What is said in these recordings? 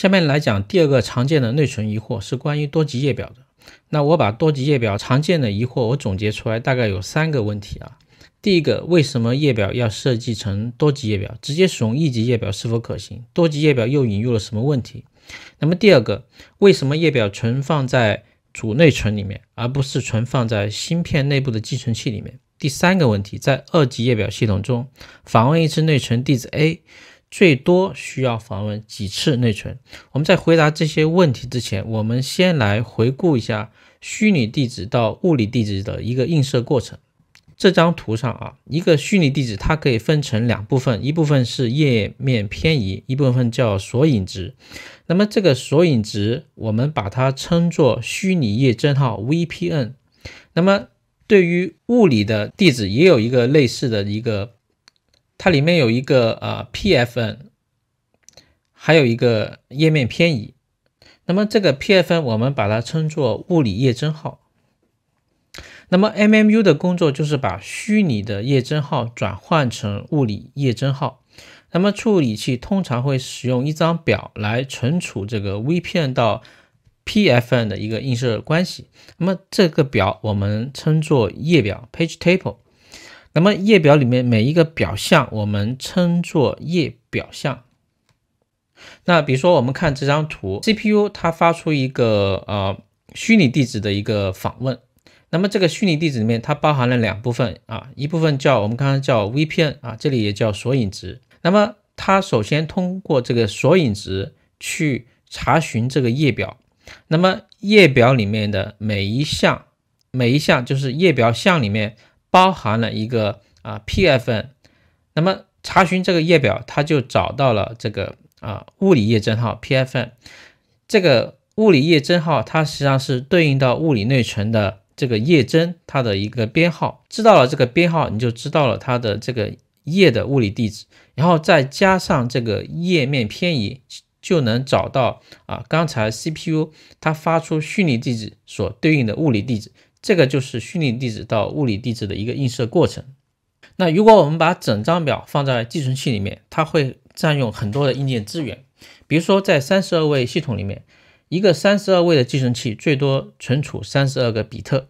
下面来讲第二个常见的内存疑惑是关于多级页表的。那我把多级页表常见的疑惑我总结出来，大概有三个问题啊。第一个，为什么页表要设计成多级页表？直接使用一级页表是否可行？多级页表又引入了什么问题？那么第二个，为什么页表存放在主内存里面，而不是存放在芯片内部的寄存器里面？第三个问题，在二级页表系统中，访问一次内存地址 A。最多需要访问几次内存？我们在回答这些问题之前，我们先来回顾一下虚拟地址到物理地址的一个映射过程。这张图上啊，一个虚拟地址它可以分成两部分，一部分是页面偏移，一部分叫索引值。那么这个索引值，我们把它称作虚拟页帧号 VPN。那么对于物理的地址，也有一个类似的一个。它里面有一个呃 PFN，还有一个页面偏移。那么这个 PFN 我们把它称作物理页帧号。那么 MMU 的工作就是把虚拟的页帧号转换成物理页帧号。那么处理器通常会使用一张表来存储这个 VPN 到 PFN 的一个映射关系。那么这个表我们称作页表 Page Table。那么，页表里面每一个表项，我们称作页表项。那比如说，我们看这张图，CPU 它发出一个呃虚拟地址的一个访问。那么这个虚拟地址里面，它包含了两部分啊，一部分叫我们刚刚叫 VPN 啊，这里也叫索引值。那么它首先通过这个索引值去查询这个页表。那么页表里面的每一项，每一项就是页表项里面。包含了一个啊 PFN，那么查询这个页表，它就找到了这个啊物理页帧号 PFN。这个物理页帧号它实际上是对应到物理内存的这个页帧它的一个编号。知道了这个编号，你就知道了它的这个页的物理地址，然后再加上这个页面偏移，就能找到啊刚才 CPU 它发出虚拟地址所对应的物理地址。这个就是虚拟地址到物理地址的一个映射过程。那如果我们把整张表放在寄存器里面，它会占用很多的硬件资源。比如说，在三十二位系统里面，一个三十二位的寄存器最多存储三十二个比特，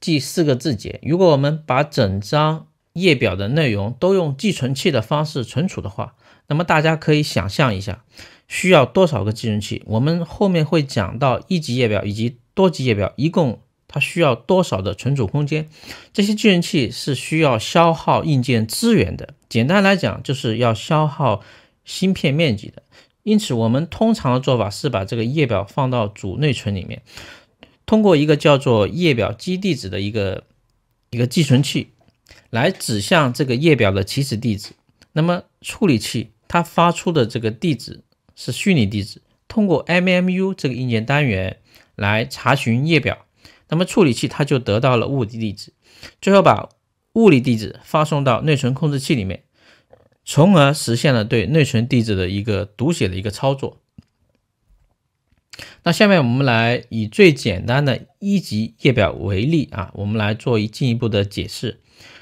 即四个字节。如果我们把整张页表的内容都用寄存器的方式存储的话，那么大家可以想象一下，需要多少个寄存器？我们后面会讲到一级页表以及多级页表，一共。它需要多少的存储空间？这些寄存器是需要消耗硬件资源的。简单来讲，就是要消耗芯片面积的。因此，我们通常的做法是把这个页表放到主内存里面，通过一个叫做页表基地址的一个一个寄存器来指向这个页表的起始地址。那么，处理器它发出的这个地址是虚拟地址，通过 MMU 这个硬件单元来查询页表。那么处理器它就得到了物理地址，最后把物理地址发送到内存控制器里面，从而实现了对内存地址的一个读写的一个操作。那下面我们来以最简单的一级页表为例啊，我们来做一进一步的解释。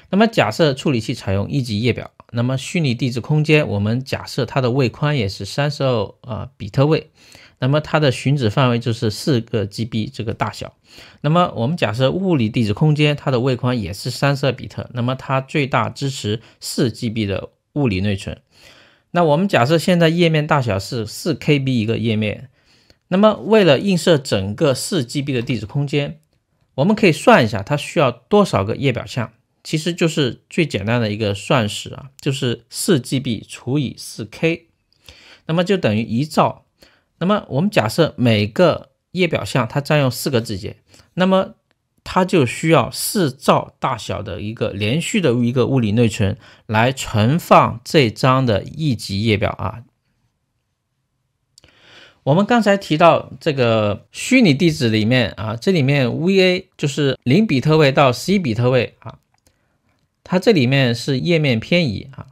那么假设处理器采用一级页表，那么虚拟地址空间我们假设它的位宽也是三十二啊比特位。那么它的寻址范围就是四个 G B 这个大小。那么我们假设物理地址空间它的位宽也是三十二比特，那么它最大支持四 G B 的物理内存。那我们假设现在页面大小是四 K B 一个页面，那么为了映射整个四 G B 的地址空间，我们可以算一下它需要多少个页表项，其实就是最简单的一个算式啊，就是四 G B 除以四 K，那么就等于一兆。那么我们假设每个页表项它占用四个字节，那么它就需要四兆大小的一个连续的一个物理内存来存放这张的一级页表啊。我们刚才提到这个虚拟地址里面啊，这里面 VA 就是零比特位到十一比特位啊，它这里面是页面偏移啊，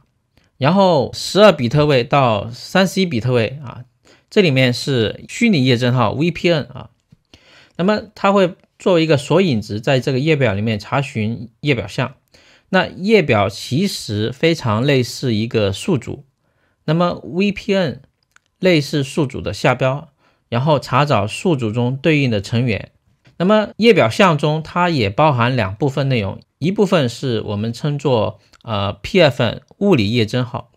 然后十二比特位到三十一比特位啊。这里面是虚拟页证号 VPN 啊，那么它会作为一个索引值，在这个页表里面查询页表项。那页表其实非常类似一个数组，那么 VPN 类似数组的下标，然后查找数组中对应的成员。那么页表项中，它也包含两部分内容，一部分是我们称作呃 PFN 物理页证号，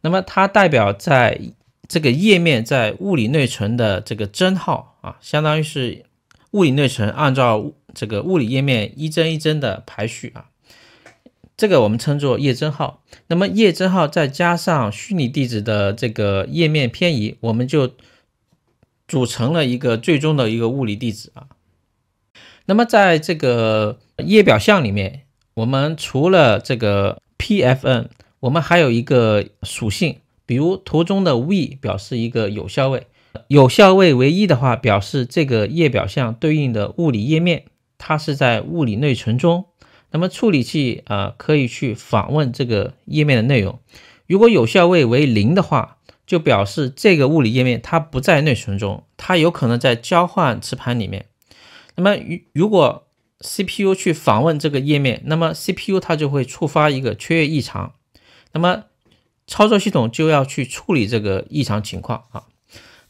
那么它代表在这个页面在物理内存的这个帧号啊，相当于是物理内存按照这个物理页面一帧一帧的排序啊，这个我们称作页帧号。那么页帧号再加上虚拟地址的这个页面偏移，我们就组成了一个最终的一个物理地址啊。那么在这个页表项里面，我们除了这个 PFN，我们还有一个属性。比如图中的 V 表示一个有效位，有效位为一的话，表示这个页表项对应的物理页面，它是在物理内存中。那么处理器啊可以去访问这个页面的内容。如果有效位为零的话，就表示这个物理页面它不在内存中，它有可能在交换磁盘里面。那么如如果 CPU 去访问这个页面，那么 CPU 它就会触发一个缺页异常。那么操作系统就要去处理这个异常情况啊。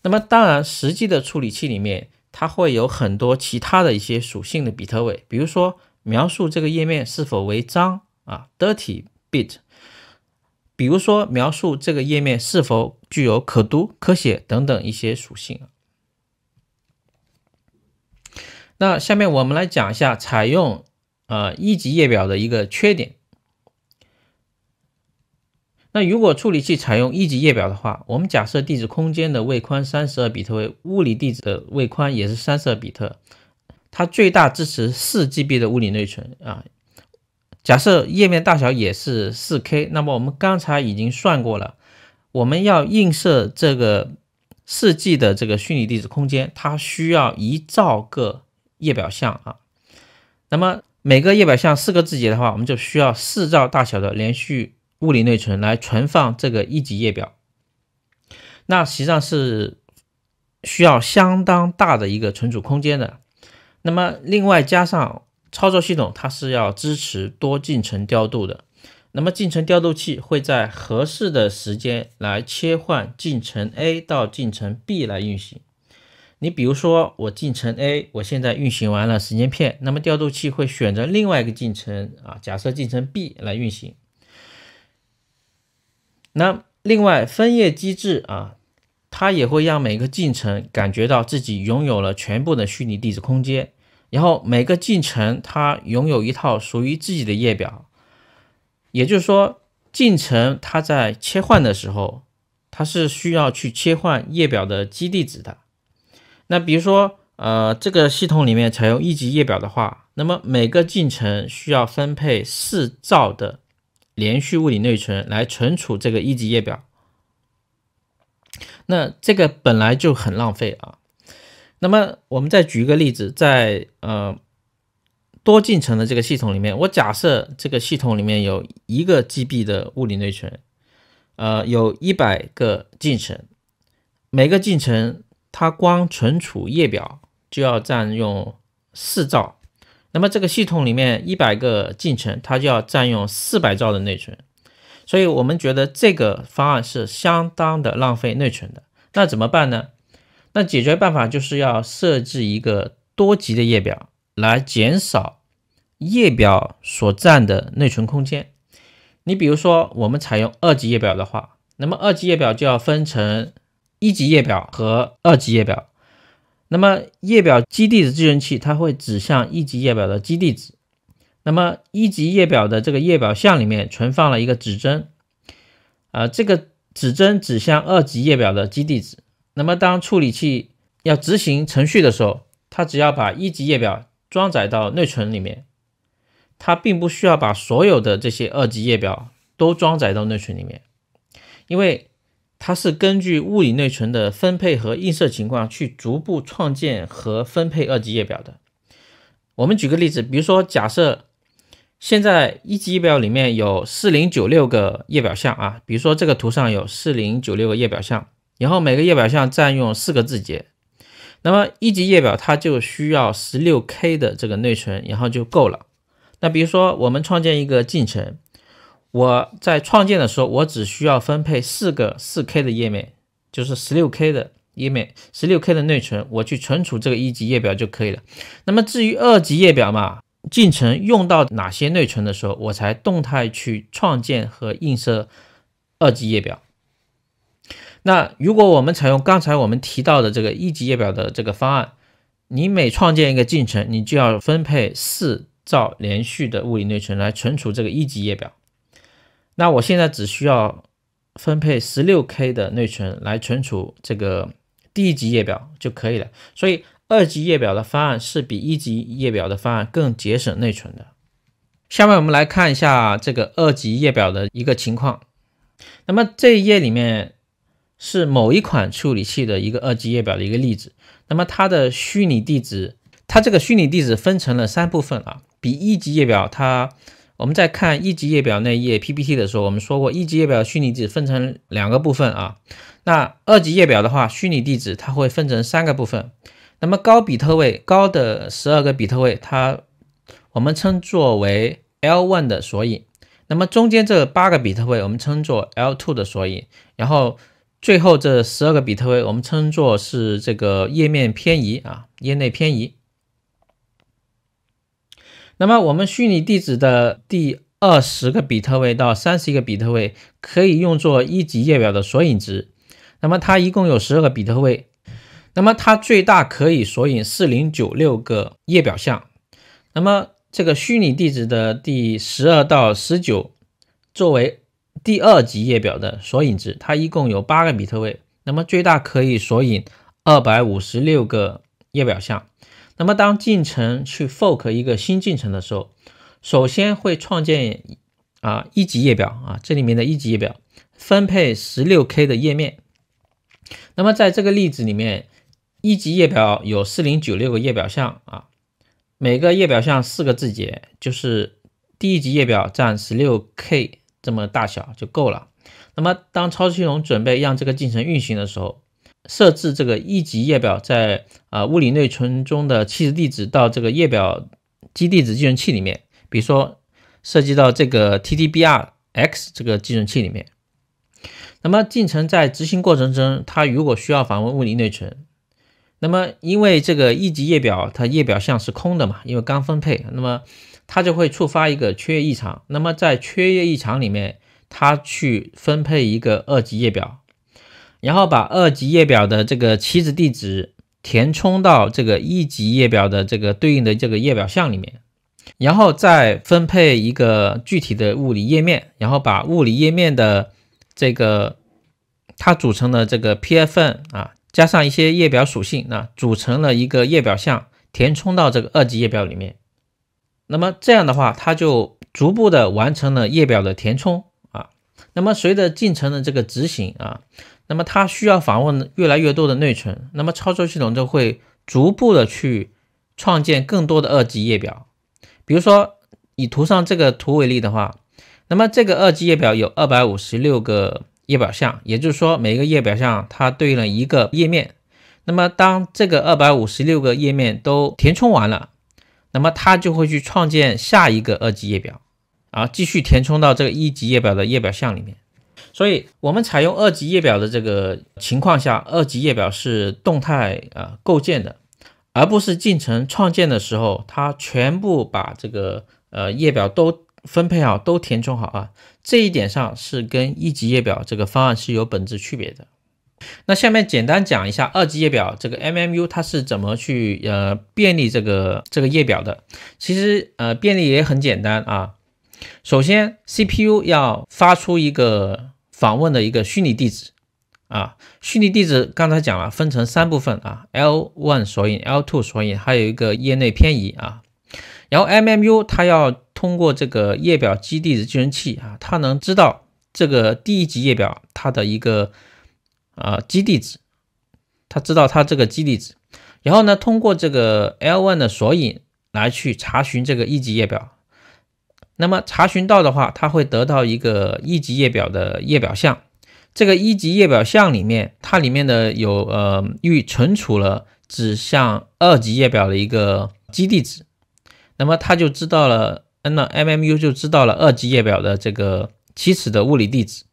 那么，当然，实际的处理器里面，它会有很多其他的一些属性的比特位，比如说描述这个页面是否为脏啊 （dirty bit），比如说描述这个页面是否具有可读、可写等等一些属性。那下面我们来讲一下采用呃一级页表的一个缺点。那如果处理器采用一级页表的话，我们假设地址空间的位宽三十二比特，为物理地址的位宽也是三十二比特，它最大支持四 G B 的物理内存啊。假设页面大小也是四 K，那么我们刚才已经算过了，我们要映射这个四 G 的这个虚拟地址空间，它需要一兆个页表项啊。那么每个页表项四个字节的话，我们就需要四兆大小的连续。物理内存来存放这个一级页表，那实际上是需要相当大的一个存储空间的。那么，另外加上操作系统，它是要支持多进程调度的。那么，进程调度器会在合适的时间来切换进程 A 到进程 B 来运行。你比如说，我进程 A 我现在运行完了时间片，那么调度器会选择另外一个进程啊，假设进程 B 来运行。那另外，分页机制啊，它也会让每个进程感觉到自己拥有了全部的虚拟地址空间。然后每个进程它拥有一套属于自己的页表，也就是说，进程它在切换的时候，它是需要去切换页表的基地址的。那比如说，呃，这个系统里面采用一级页表的话，那么每个进程需要分配四兆的。连续物理内存来存储这个一级页表，那这个本来就很浪费啊。那么我们再举一个例子，在呃多进程的这个系统里面，我假设这个系统里面有一个 G B 的物理内存，呃，有一百个进程，每个进程它光存储页表就要占用四兆。那么这个系统里面一百个进程，它就要占用四百兆的内存，所以我们觉得这个方案是相当的浪费内存的。那怎么办呢？那解决办法就是要设置一个多级的页表来减少页表所占的内存空间。你比如说，我们采用二级页表的话，那么二级页表就要分成一级页表和二级页表。那么，页表基地的寄存器它会指向一级页表的基地址。那么，一级页表的这个页表项里面存放了一个指针，啊，这个指针指向二级页表的基地址。那么，当处理器要执行程序的时候，它只要把一级页表装载到内存里面，它并不需要把所有的这些二级页表都装载到内存里面，因为。它是根据物理内存的分配和映射情况去逐步创建和分配二级页表的。我们举个例子，比如说假设现在一级页表里面有四零九六个页表项啊，比如说这个图上有四零九六个页表项，然后每个页表项占用四个字节，那么一级页表它就需要十六 K 的这个内存，然后就够了。那比如说我们创建一个进程。我在创建的时候，我只需要分配四个四 K 的页面，就是十六 K 的页面，十六 K 的内存，我去存储这个一级页表就可以了。那么至于二级页表嘛，进程用到哪些内存的时候，我才动态去创建和映射二级页表。那如果我们采用刚才我们提到的这个一级页表的这个方案，你每创建一个进程，你就要分配四兆连续的物理内存来存储这个一级页表。那我现在只需要分配十六 K 的内存来存储这个第一级页表就可以了。所以，二级页表的方案是比一级页表的方案更节省内存的。下面我们来看一下这个二级页表的一个情况。那么这一页里面是某一款处理器的一个二级页表的一个例子。那么它的虚拟地址，它这个虚拟地址分成了三部分啊，比一级页表它。我们在看一级页表那页 PPT 的时候，我们说过一级页表虚拟地址分成两个部分啊。那二级页表的话，虚拟地址它会分成三个部分。那么高比特位高的十二个比特位，它我们称作为 L1 的索引。那么中间这八个比特位，我们称作 L2 的索引。然后最后这十二个比特位，我们称作是这个页面偏移啊，页内偏移。那么我们虚拟地址的第二十个比特位到三十一个比特位可以用作一级页表的索引值，那么它一共有十二个比特位，那么它最大可以索引四零九六个页表项。那么这个虚拟地址的第十二到十九作为第二级页表的索引值，它一共有八个比特位，那么最大可以索引二百五十六个页表项。那么，当进程去 fork 一个新进程的时候，首先会创建啊一级页表啊，这里面的一级页表分配十六 K 的页面。那么在这个例子里面，一级页表有四零九六个页表项啊，每个页表项四个字节，就是第一级页表占十六 K 这么大小就够了。那么，当操作系统准备让这个进程运行的时候，设置这个一级页表在呃物理内存中的起始地址到这个页表基地址计算器里面，比如说涉及到这个 TTBRX 这个计算器里面。那么进程在执行过程中，它如果需要访问物理内存，那么因为这个一级页表它页表项是空的嘛，因为刚分配，那么它就会触发一个缺页异常。那么在缺页异常里面，它去分配一个二级页表。然后把二级页表的这个起始地址填充到这个一级页表的这个对应的这个页表项里面，然后再分配一个具体的物理页面，然后把物理页面的这个它组成的这个 PFN 啊，加上一些页表属性，那组成了一个页表项，填充到这个二级页表里面。那么这样的话，它就逐步的完成了页表的填充。那么随着进程的这个执行啊，那么它需要访问越来越多的内存，那么操作系统就会逐步的去创建更多的二级页表。比如说以图上这个图为例的话，那么这个二级页表有二百五十六个页表项，也就是说每一个页表项它对应了一个页面。那么当这个二百五十六个页面都填充完了，那么它就会去创建下一个二级页表。啊，继续填充到这个一级列表的列表项里面。所以，我们采用二级列表的这个情况下，二级列表是动态啊构建的，而不是进程创建的时候它全部把这个呃列表都分配好、都填充好啊。这一点上是跟一级列表这个方案是有本质区别的。那下面简单讲一下二级列表这个 MMU 它是怎么去呃便利这个这个列表的。其实呃便利也很简单啊。首先，CPU 要发出一个访问的一个虚拟地址，啊，虚拟地址刚才讲了，分成三部分啊，L one 索引、L two 索引，还有一个页内偏移啊。然后 MMU 它要通过这个页表基地址寄存器啊，它能知道这个第一级页表它的一个啊基地址，它知道它这个基地址，然后呢，通过这个 L one 的索引来去查询这个一级页表。那么查询到的话，它会得到一个一级页表的页表项。这个一级页表项里面，它里面的有呃预存储了指向二级页表的一个基地址。那么它就知道了，嗯，那 MMU 就知道了二级页表的这个起始的物理地址。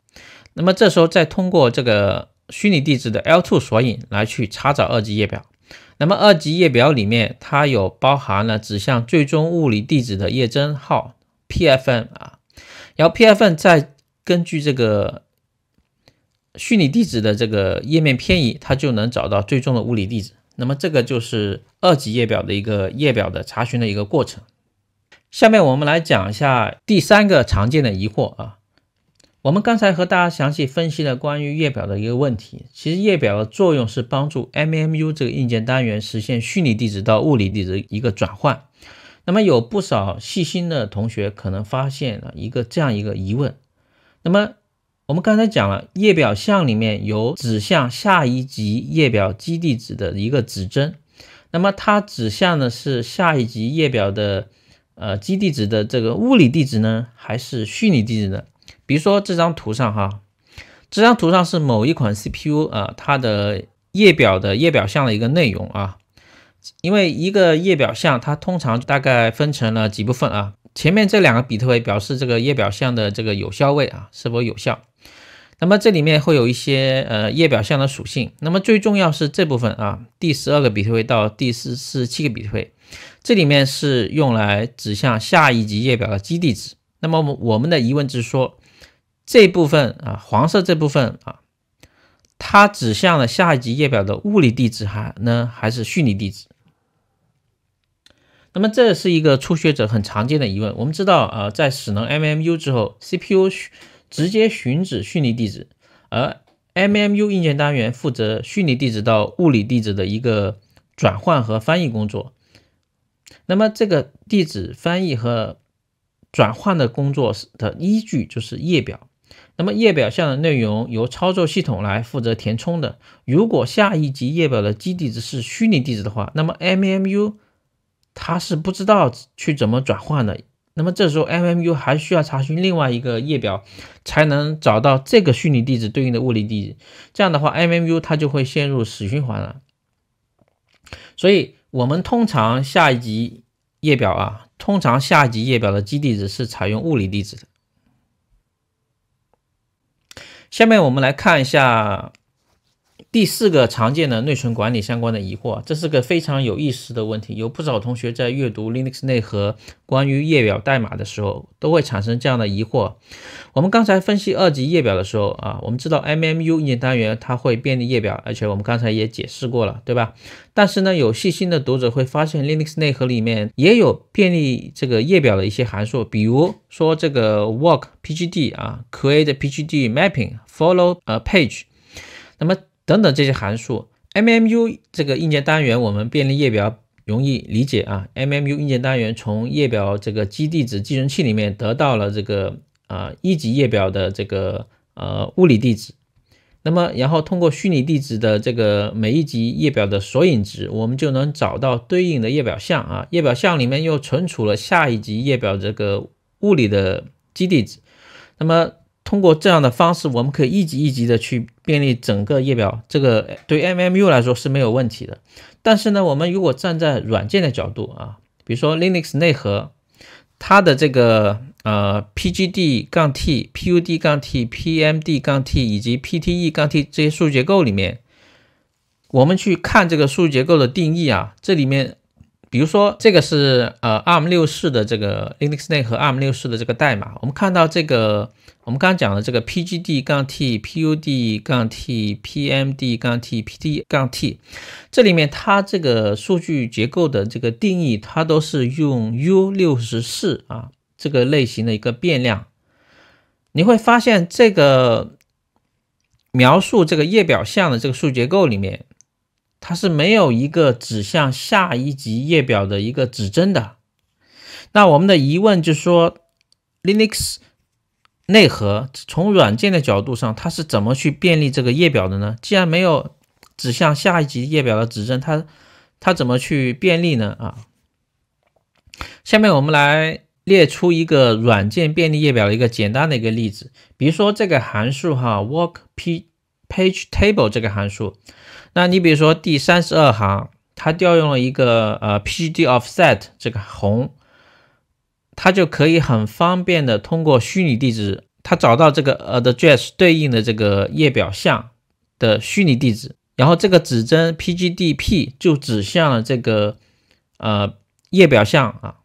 那么这时候再通过这个虚拟地址的 L2 索引来去查找二级页表。那么二级页表里面，它有包含了指向最终物理地址的页帧号。PFN 啊，然后 PFN 再根据这个虚拟地址的这个页面偏移，它就能找到最终的物理地址。那么这个就是二级页表的一个页表的查询的一个过程。下面我们来讲一下第三个常见的疑惑啊。我们刚才和大家详细分析了关于页表的一个问题，其实页表的作用是帮助 MMU 这个硬件单元实现虚拟地址到物理地址一个转换。那么有不少细心的同学可能发现了一个这样一个疑问，那么我们刚才讲了页表项里面有指向下一级页表基地址的一个指针，那么它指向的是下一级页表的呃基地址的这个物理地址呢，还是虚拟地址呢？比如说这张图上哈，这张图上是某一款 CPU 啊它的页表的页表项的一个内容啊。因为一个页表项，它通常大概分成了几部分啊。前面这两个比特位表示这个页表项的这个有效位啊，是否有效。那么这里面会有一些呃页表项的属性。那么最重要是这部分啊，第十二个比特位到第四十七个比特位，这里面是用来指向下一级页表的基地址。那么我我们的疑问是说，这部分啊，黄色这部分啊，它指向了下一级页表的物理地址还呢还是虚拟地址？那么这是一个初学者很常见的疑问。我们知道，呃，在使能 MMU 之后，CPU 直接寻址虚拟地址，而 MMU 硬件单元负责虚拟地址到物理地址的一个转换和翻译工作。那么这个地址翻译和转换的工作的依据就是页表。那么页表项的内容由操作系统来负责填充的。如果下一级页表的基地址是虚拟地址的话，那么 MMU。它是不知道去怎么转换的，那么这时候 MMU 还需要查询另外一个页表，才能找到这个虚拟地址对应的物理地址。这样的话，MMU 它就会陷入死循环了。所以，我们通常下一级页表啊，通常下一级页表的基地址是采用物理地址的。下面我们来看一下。第四个常见的内存管理相关的疑惑，这是个非常有意思的问题。有不少同学在阅读 Linux 内核关于页表代码的时候，都会产生这样的疑惑。我们刚才分析二级页表的时候啊，我们知道 MMU 硬件单元它会便利页表，而且我们刚才也解释过了，对吧？但是呢，有细心的读者会发现 Linux 内核里面也有便利这个页表的一些函数，比如说这个 walk PGD 啊，create PGD mapping follow a page，那么。等等这些函数，MMU 这个硬件单元，我们便利页表容易理解啊。MMU 硬件单元从页表这个基地址寄存器里面得到了这个啊一级页表的这个呃物理地址，那么然后通过虚拟地址的这个每一级页表的索引值，我们就能找到对应的页表项啊。页表项里面又存储了下一级页表这个物理的基地址，那么。通过这样的方式，我们可以一级一级的去便利整个页表，这个对 MMU 来说是没有问题的。但是呢，我们如果站在软件的角度啊，比如说 Linux 内核，它的这个呃 PGD 杠 T、PUD 杠 T、PMD 杠 T 以及 PTE 杠 T 这些数据结构里面，我们去看这个数据结构的定义啊，这里面。比如说，这个是呃，arm64 的这个 Linux 内核 arm64 的这个代码。我们看到这个，我们刚刚讲的这个 pgd 杠 t、pud 杠 t、pmd 杠 t、p t 杠 t，这里面它这个数据结构的这个定义，它都是用 u64 啊这个类型的一个变量。你会发现，这个描述这个页表项的这个据结构里面。它是没有一个指向下一级页表的一个指针的。那我们的疑问就是说，Linux 内核从软件的角度上，它是怎么去便利这个页表的呢？既然没有指向下一级页表的指针，它它怎么去便利呢？啊，下面我们来列出一个软件便利页表的一个简单的一个例子，比如说这个函数哈 workp。Page Table 这个函数，那你比如说第三十二行，它调用了一个呃 PGD Offset 这个红，它就可以很方便的通过虚拟地址，它找到这个 Address 对应的这个页表项的虚拟地址，然后这个指针 PGDP 就指向了这个呃页表项啊，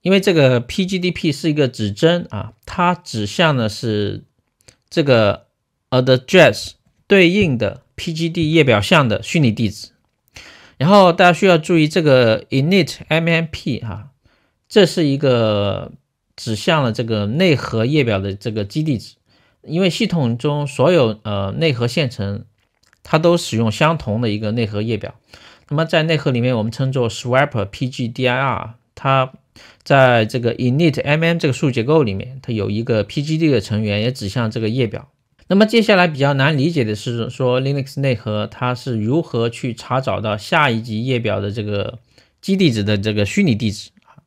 因为这个 PGDP 是一个指针啊，它指向的是这个。address 对应的 PGD 页表项的虚拟地址，然后大家需要注意这个 init mm p 哈，这是一个指向了这个内核页表的这个基地址，因为系统中所有呃内核线程它都使用相同的一个内核页表，那么在内核里面我们称作 swapper PGDIR，它在这个 init mm 这个数结构里面，它有一个 PGD 的成员也指向这个页表。那么接下来比较难理解的是说，Linux 内核它是如何去查找到下一级页表的这个基地址的这个虚拟地址啊？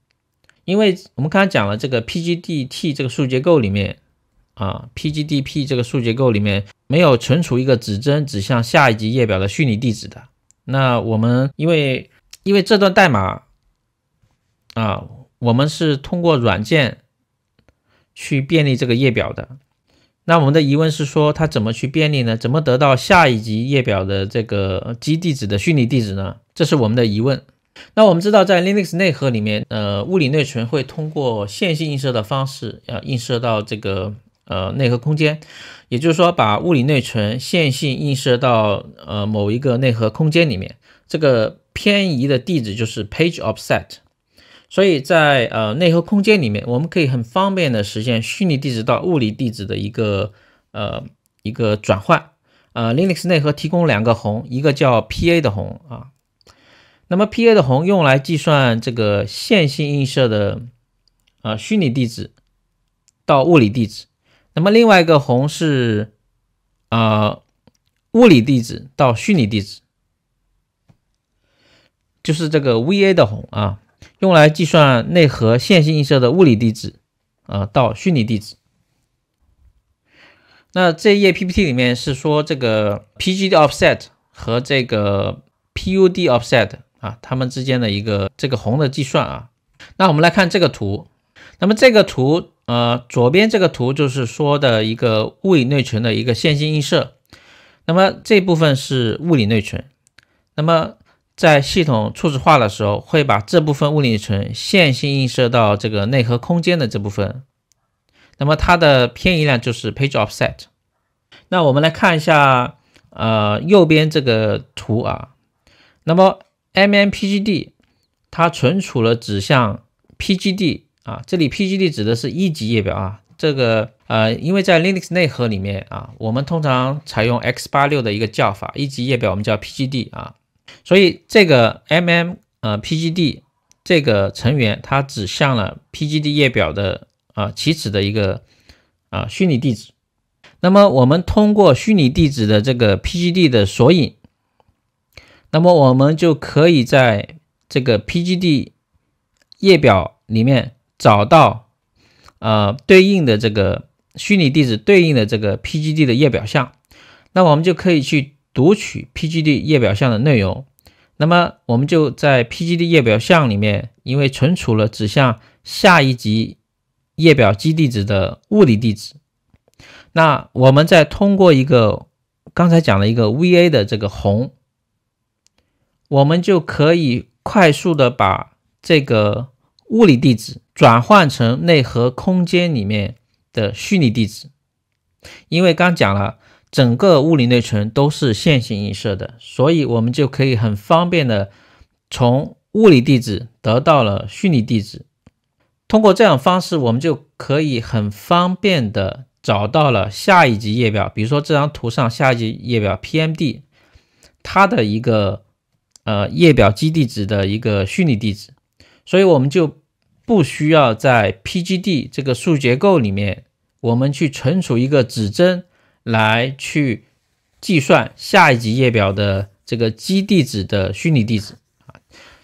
因为我们刚才讲了这个 PGDT 这个数结构里面啊，PGDP 这个数结构里面没有存储一个指针指向下一级页表的虚拟地址的。那我们因为因为这段代码啊，我们是通过软件去便利这个页表的。那我们的疑问是说，它怎么去便利呢？怎么得到下一级页表的这个基地址的虚拟地址呢？这是我们的疑问。那我们知道，在 Linux 内核里面，呃，物理内存会通过线性映射的方式，啊，映射到这个呃内核空间，也就是说，把物理内存线性映射到呃某一个内核空间里面，这个偏移的地址就是 page offset。所以在呃内核空间里面，我们可以很方便的实现虚拟地址到物理地址的一个呃一个转换。呃，Linux 内核提供两个宏，一个叫 PA 的宏啊。那么 PA 的宏用来计算这个线性映射的呃虚拟地址到物理地址。那么另外一个宏是啊物理地址到虚拟地址，就是这个 VA 的宏啊。用来计算内核线性映射的物理地址，啊，到虚拟地址。那这一页 PPT 里面是说这个 PGD offset 和这个 PUD offset 啊，它们之间的一个这个红的计算啊。那我们来看这个图，那么这个图，呃，左边这个图就是说的一个物理内存的一个线性映射。那么这部分是物理内存，那么。在系统初始化的时候，会把这部分物理存线性映射到这个内核空间的这部分，那么它的偏移量就是 page offset。那我们来看一下，呃，右边这个图啊，那么 mm pgd 它存储了指向 pgd 啊，这里 pgd 指的是一级页表啊，这个呃，因为在 Linux 内核里面啊，我们通常采用 x86 的一个叫法，一级页表我们叫 pgd 啊。所以这个 MM 呃 PGD 这个成员，它指向了 PGD 页表的啊起始的一个啊虚拟地址。那么我们通过虚拟地址的这个 PGD 的索引，那么我们就可以在这个 PGD 页表里面找到啊对应的这个虚拟地址对应的这个 PGD 的页表项，那我们就可以去。读取 P G D 页表项的内容，那么我们就在 P G D 页表项里面，因为存储了指向下一级页表基地址的物理地址，那我们再通过一个刚才讲了一个 V A 的这个宏，我们就可以快速的把这个物理地址转换成内核空间里面的虚拟地址，因为刚讲了。整个物理内存都是线性映射的，所以我们就可以很方便的从物理地址得到了虚拟地址。通过这种方式，我们就可以很方便的找到了下一级页表，比如说这张图上下一级页表 PMD 它的一个呃页表基地址的一个虚拟地址，所以我们就不需要在 PGD 这个数结构里面我们去存储一个指针。来去计算下一级页表的这个基地址的虚拟地址啊，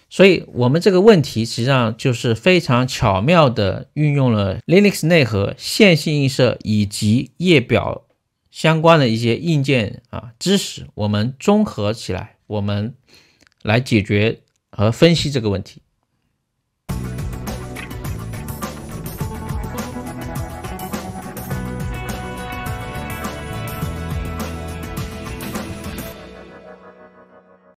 所以我们这个问题实际上就是非常巧妙的运用了 Linux 内核线性映射以及页表相关的一些硬件啊知识，我们综合起来，我们来解决和分析这个问题。